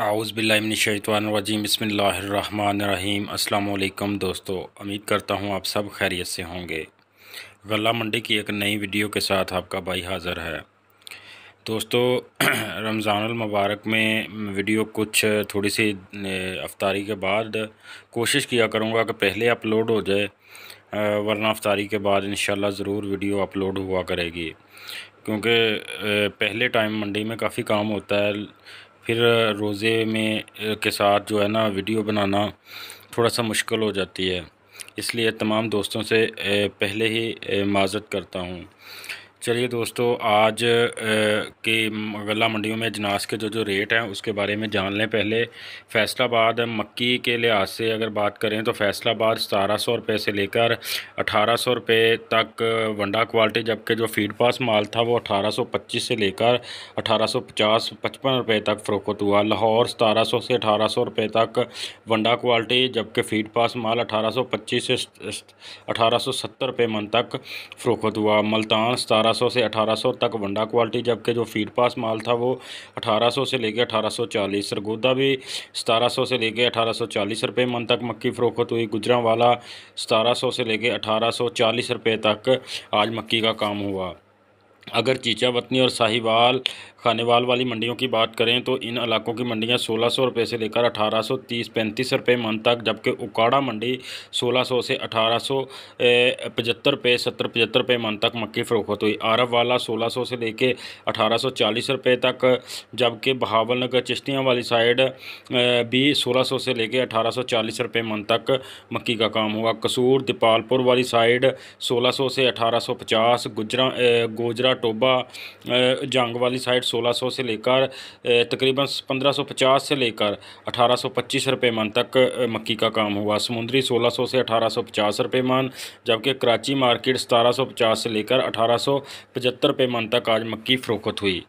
आउज़ आउज़बिल्लिमिनशैतवानरजीम बसमीम अल्लाम दोस्तों उम्मीद करता हूँ आप सब खैरियत से होंगे गला मंडी की एक नई वीडियो के साथ आपका भाई हाज़र है दोस्तों रमज़ान मुबारक में वीडियो कुछ थोड़ी सी अफ्तारी के बाद कोशिश किया करूँगा कि पहले अपलोड हो जाए वरना अफ्तारी के बाद इन ज़रूर वीडियो अपलोड हुआ करेगी क्योंकि पहले टाइम मंडी में काफ़ी काम होता है फिर रोज़े में के साथ जो है ना वीडियो बनाना थोड़ा सा मुश्किल हो जाती है इसलिए तमाम दोस्तों से पहले ही माजत करता हूँ चलिए दोस्तों आज के गला मंडियों में जनास के जो जो रेट हैं उसके बारे में जान लें पहले फैसलाबाद मक्की के लिहाज से अगर बात करें तो फैसलाबाद सतारह सौ रुपये से लेकर अठारह सौ रुपये तक वंडा क्वालिटी जबकि जो फीड पास माल था वो अठारह सौ पच्चीस से लेकर अठारह सौ पचास पचपन रुपये तक फ़रोख्त हुआ लाहौर सतारह सौ से अठारह सौ रुपये तक वंडा क्वालिटी जबकि फीड पास माल अठारह सौ पच्चीस से अठारह सौ सत्तर रुपये मन तक फ़रोख्त हुआ मुल्तान सतारह 1700 से अठारह तक वंडा क्वालिटी जबकि जो फीड पास माल था वो अठारह से लेके अठारह चालीस सरगोदा भी सतारह से लेके अठारह सौ चालीस रुपये मन तक मक्की फ़रोख्त हुई गुजरा वाला सतारह सौ से लेके अठारह सौ चालीस रुपये तक आज मक्की का काम हुआ अगर चीचा वतनी और साहिवाल खानेवाल वाली मंडियों की बात करें तो इन इलाकों की मंडियां 1600 रुपए से लेकर 1830 पैंतीस रुपये मन तक जबकि उकाड़ा मंडी 1600 से अठारह सौ पचहत्तर रुपये सत्तर पचहत्तर रुपये मन तक मक्की फ़रोख्त हुई आरब वाला 1600 से लेकर 1840 रुपए तक जबकि बहावल नगर चिश्तियाँ वाली साइड भी 1600 से लेकर 1840 रुपए मन तक मक्की का काम हुआ कसूर दीपालपुर वाली साइड सोलह से अठारह सौ गुजरा गोजरा टोबा जंग वाली साइड 1600 से लेकर तकरीबन 1550 से लेकर 1825 रुपए मान तक मक्की का काम हुआ समुद्री 1600 से 1850 रुपए मान जबकि कराची मार्केट 1750 से लेकर 1875 रुपए मान तक आज मक्की फ़रोख्त हुई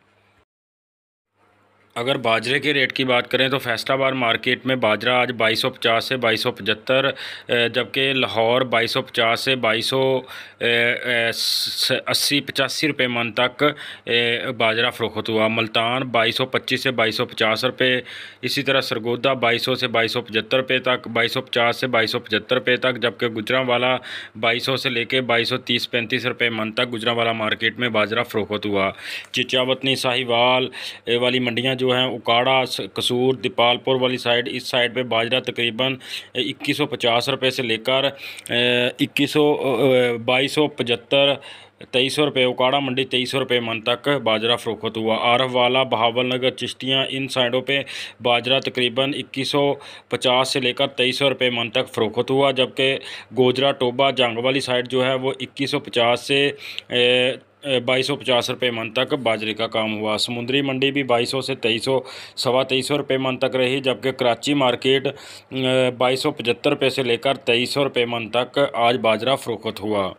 अगर बाजरे के रेट की बात करें तो फैसलाबाद मार्केट में बाजरा आज 2250 से 2275 जबकि लाहौर 2250 से 2280 पचासी रुपये मन तक बाजरा फ़रोख्त हुआ मुल्तान 2225 से 2250 रुपये इसी तरह सरगोदा 2200 से 2275 रुपये तक 2250 से 2275 रुपये तक जबकि गुजरावाला 2200 से लेके 2230 पैंतीस रुपये मन तक गुजरावाला मार्केट में बाजरा फ़रोख्त हुआ चिचावतनी साहिवाल वाली मंडियाँ जो है उकाड़ा कसूर दीपालपुर वाली साइड इस साइड पे बाजरा तकरीबन इक्कीस सौ पचास रुपये से लेकर इक्कीस सौ बाईस सौ पचहत्तर तेईस सौ रुपये उकाड़ा मंडी तेईस सौ रुपये मन तक बाजरा फरोख्त हुआ आरफ वाला बहावल नगर चिश्तियाँ इन साइडों पे बाजरा तकरीबन इक्कीस सौ पचास से लेकर तेईस सौ रुपये मन तक फरोख्त हुआ जबकि गोजरा टोबा जंग वाली साइड जो है वो इक्कीस सौ पचास से बाईस सौ पचास रुपये मन तक बाजरे का काम हुआ समुद्री मंडी भी बाईस सौ से तेईस सौ सवा तेईस सौ रुपये मन तक रही जबकि कराची मार्केट बाईस सौ पचहत्तर रुपये से लेकर तेईस सौ रुपये मन तक आज बाजरा फ़रोख्त हुआ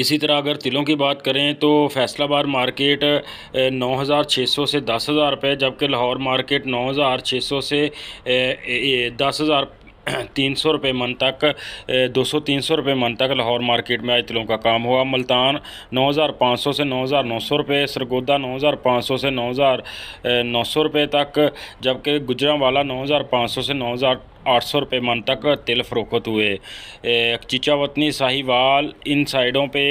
इसी तरह अगर तिलों की बात करें तो फैसलाबाद मार्केट नौ हज़ार छः सौ से दस हज़ार रुपये जबकि लाहौर मार्केट नौ हज़ार छः सौ से दस हज़ार तीन सौ रुपये मन तक दो सौ तीन सौ रुपये मन तक लाहौर मार्केट में आज तिलों का काम हुआ मुल्तान नौ हज़ार पाँच सौ से नौ हज़ार नौ सौ रुपये सरगोदा नौ हज़ार पाँच सौ से नौ हज़ार नौ सौ रुपये तक जबकि वाला नौ हज़ार पाँच सौ से नौ हज़ार आठ सौ रुपये मन तक तिल फरोख्त हुए चिचावतनी साहिवाल इन साइडों पे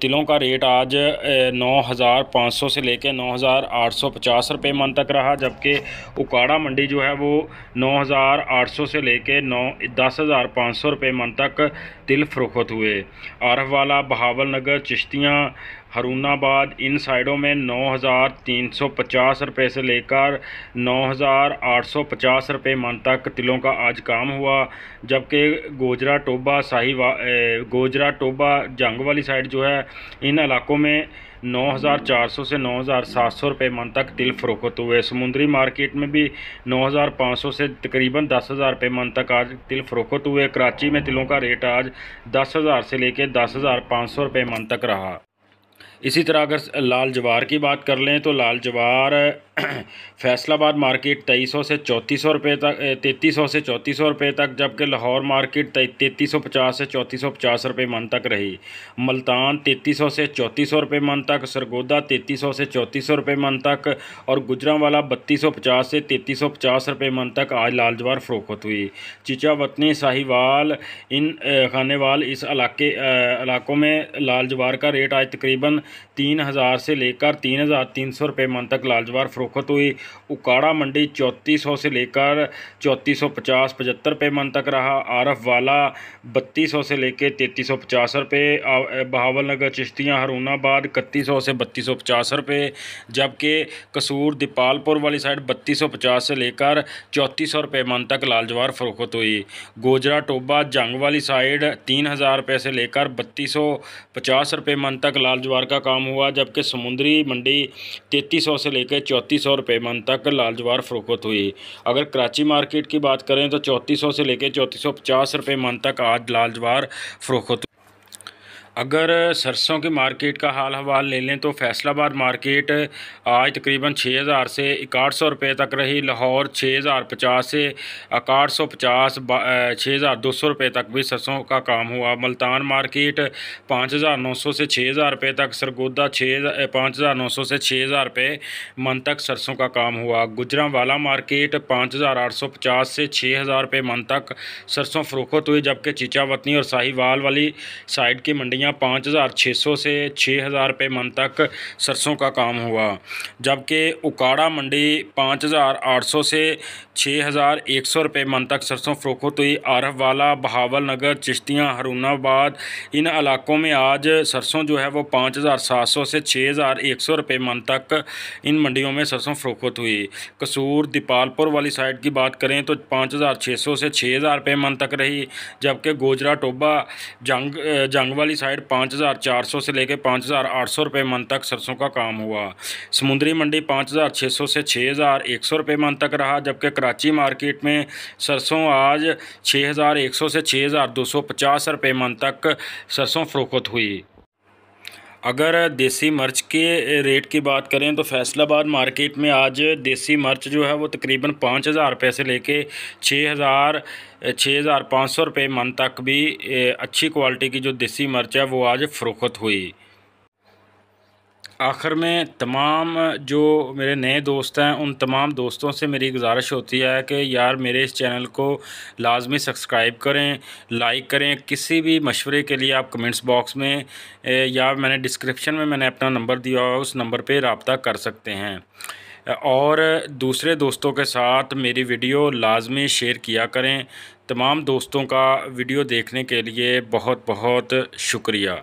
तिलों का रेट आज नौ हज़ार पाँच सौ से कर नौ हज़ार आठ सौ पचास रुपये मन तक रहा जबकि उकाड़ा मंडी जो है वो नौ हज़ार आठ सौ से लेकर नौ दस हज़ार पाँच सौ रुपये मन तक तिल फरोख्त हुए आरहवाला बहावल नगर चिश्तियाँ हरूनाबाद इन साइडों में नौ हज़ार तीन सौ पचास रुपये से लेकर नौ हज़ार आठ सौ पचास रुपये मन तक तिलों का आज काम हुआ जबकि गोजरा टोबा साहिवा गोजरा टोबा जंग वाली साइड जो है इन इलाकों में 9,400 से 9,700 रुपए मन तक तिल फरोख्त हुए समुद्री मार्केट में भी 9,500 से तकरीबन 10,000 रुपए मन तक आज तिल फरोख्त हुए कराची में तिलों का रेट आज 10,000 से लेकर 10,500 रुपए मन तक रहा इसी तरह अगर लाल जवार की बात कर लें तो लाल जवार फैसलाबाद मार्केट तेईस सौ से चौंतीस सौ रुपये तक तैंतीस सौ से चौंतीस सौ रुपये तक जबकि लाहौर मार्केट तैंतीस सौ पचास से चौंतीस सौ पचास रुपये मन तक रही मुल्तान तैंतीस सौ से चौंतीस सौ रुपये मन तक सरगोदा तैंतीस सौ से चौंतीस सौ रुपये मन तक और वाला बत्तीस सौ पचास से तैंतीस सौ पचास रुपये मन तक आज लालजवार फरोख्त हुई चिचा वतनी साहिवाल इन खानेवाल इस इलाके इलाकों में लालजवार का रेट आज तकरीबन तीन हज़ार से लेकर तीन हज़ार तीन सौ रुपये मन तक लाल जवार फरोख फरोख्त हुई उकाड़ा मंडी चौंतीस सौ से लेकर चौंतीस सौ पचास पचहत्तर रुपये मन तक रहा आरफ वाला बत्तीस सौ से लेकर तैंतीस सौ पचास रुपये बहावल नगर चिश्तियाँ हरूनाबाद इकतीस सौ से बत्तीस सौ पचास रुपये जबकि कसूर दीपालपुर वाली साइड बत्तीस सौ पचास से लेकर चौंतीस सौ रुपये मन तक लालजवार फरोख्त हुई गोजरा टोबा जंग वाली साइड तीन हज़ार रुपये से लेकर बत्तीस सौ पचास रुपये मन तक लाल का काम हुआ जबकि समुंदरी मंडी तैंतीस सौ से लेकर चौंतीस इक्कीस सौ रुपये मन तक लाल ज्वार फरोख्त हुई अगर कराची मार्केट की बात करें तो चौंतीस सौ से लेकर चौंतीस सौ पचास रुपये मन तक आज लाल ज्वार फरोख्त अगर सरसों की मार्केट का हाल हवाल ले लें तो फैसलाबाद मार्केट आज तकरीबन 6000 से इकाठ सौ रुपये तक रही लाहौर 6050 से इकाठ सौ पचास छः हज़ार दो सौ रुपये तक भी सरसों का काम हुआ मुल्तान मार्केट पाँच हज़ार नौ सौ से छः हज़ार रुपये तक सरगोदा छः पाँच हज़ार नौ सौ से छः हज़ार रुपये मन तक सरसों का काम हुआ गुजरावाला मार्केट पाँच हज़ार आठ सौ पचास से छः हज़ार रुपये मन तक सरसों फरोख्त हुई जबकि चीचावतनी और साहिवाल वाली साइड की मंडियाँ रुपया पाँच हज़ार छः सौ से छः हज़ार रुपये मन तक सरसों का काम हुआ जबकि उकाड़ा मंडी पाँच हज़ार आठ सौ से छः हज़ार एक सौ रुपये मन तक सरसों फ़रोखत हुई आरफ वाला बहावल नगर चिश्तियाँ हरूनाबाद इन इलाकों में आज सरसों जो है वो पाँच हज़ार सात सौ से छः हज़ार एक सौ रुपये मन तक इन मंडियों में सरसों फ़रोखत हुई कसूर दीपालपुर वाली साइड की बात करें तो पाँच हज़ार छः सौ से छः हज़ार रुपये मन तक रही जबकि गोजरा टोबा जंग जंग वाली साइड रेट 5,400 से लेकर 5,800 रुपए मन तक सरसों का काम हुआ समुद्री मंडी 5,600 से 6,100 रुपए मन तक रहा जबकि कराची मार्केट में सरसों आज 6,100 से 6,250 रुपए मन तक सरसों फरोख्त हुई अगर देसी मिर्च के रेट की बात करें तो फैसलाबाद मार्केट में आज देसी मिर्च जो है वो तकरीबन पाँच हज़ार रुपये से लेके छः हज़ार छः हज़ार पाँच सौ रुपये मन तक भी अच्छी क्वालिटी की जो देसी मिर्च है वो आज फ़रोख्त हुई आखिर में तमाम जो मेरे नए दोस्त हैं उन तमाम दोस्तों से मेरी गुजारिश होती है कि यार मेरे इस चैनल को लाजमी सब्सक्राइब करें लाइक करें किसी भी मशवरे के लिए आप कमेंट्स बॉक्स में या मैंने डिस्क्रिप्शन में मैंने अपना नंबर दिया हुआ उस नंबर पर रबता कर सकते हैं और दूसरे दोस्तों के साथ मेरी वीडियो लाजमी शेयर किया करें तमाम दोस्तों का वीडियो देखने के लिए बहुत बहुत शुक्रिया